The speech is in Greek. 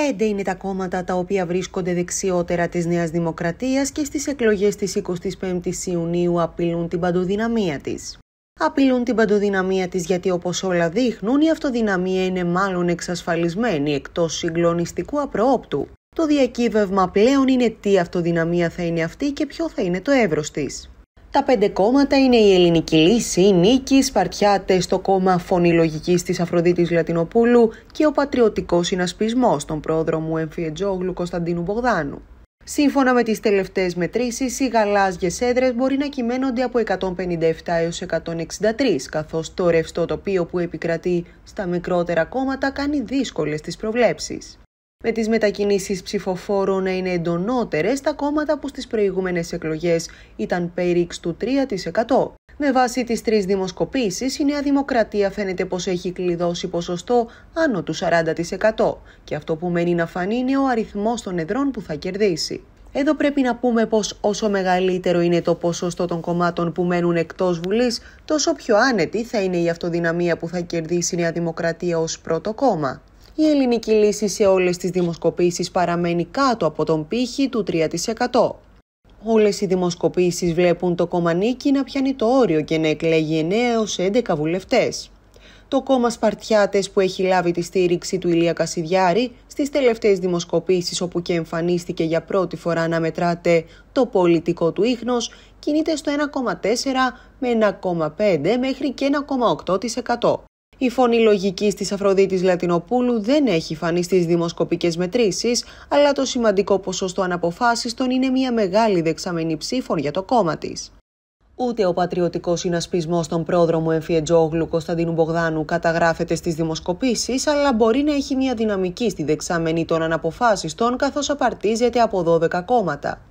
Πέντε είναι τα κόμματα τα οποία βρίσκονται δεξιότερα της Νέας Δημοκρατίας και στις εκλογές της 25ης Ιουνίου απειλούν την παντοδυναμία της. Απειλούν την παντοδυναμία της γιατί όπως όλα δείχνουν η αυτοδυναμία είναι μάλλον εξασφαλισμένη εκτός συγκλονιστικού απροόπτου. Το διακύβευμα πλέον είναι τι αυτοδυναμία θα είναι αυτή και ποιο θα είναι το εύρος της. Τα πέντε κόμματα είναι η Ελληνική Λύση, η Νίκη, Σπαρτιάτε το κόμμα φωνηλογικής της τη Αφροδίτης Λατινοπούλου και ο Πατριωτικός Συνασπισμός των πρόδρομου Εμφιετζόγλου Κωνσταντίνου Μπογδάνου. Σύμφωνα με τις τελευταίες μετρήσεις, οι γαλάζιες έδρες μπορεί να κυμαίνονται από 157 έως 163, καθώς το ρευστό τοπίο που επικρατεί στα μικρότερα κόμματα κάνει δύσκολες τις προβλέψεις με τις μετακινήσεις ψηφοφόρων να είναι εντονότερες τα κόμματα που στις προηγούμενες εκλογές ήταν περίξ του 3%. Με βάση τις τρεις δημοσκοπήσεις, η Νέα Δημοκρατία φαίνεται πως έχει κλειδώσει ποσοστό άνω του 40% και αυτό που μένει να φανεί είναι ο αριθμός των εδρών που θα κερδίσει. Εδώ πρέπει να πούμε πως όσο μεγαλύτερο είναι το ποσοστό των κομμάτων που μένουν εκτός Βουλής, τόσο πιο άνετη θα είναι η αυτοδυναμία που θα κερδίσει η Νέα Δημοκρατία ως πρώτο κόμμα η ελληνική λύση σε όλες τις δημοσκοπήσεις παραμένει κάτω από τον πύχη του 3%. Όλες οι δημοσκοπήσεις βλέπουν το κομμανίκι να πιάνει το όριο και να εκλέγει 9 έως 11 βουλευτές. Το κόμμα Σπαρτιάτες που έχει λάβει τη στήριξη του Ηλία Κασιδιάρη στις τελευταίες δημοσκοπήσεις όπου και εμφανίστηκε για πρώτη φορά να μετράτε το πολιτικό του ίχνος κινείται στο 1,4 με 1,5 μέχρι και 1,8%. Η φωνή λογικής της Αφροδίτης Λατινοπούλου δεν έχει φανεί στις δημοσκοπικές μετρήσεις, αλλά το σημαντικό ποσοστό αναποφάσιστων είναι μια μεγάλη δεξαμενή ψήφων για το κόμμα της. Ούτε ο πατριωτικός συνασπισμός των πρόδρομο Εμφιετζόγλου Κωνσταντίνου Μπογδάνου καταγράφεται στις δημοσκοπήσεις, αλλά μπορεί να έχει μια δυναμική στη δεξαμενή των αναποφάσιστων, καθώς απαρτίζεται από 12 κόμματα.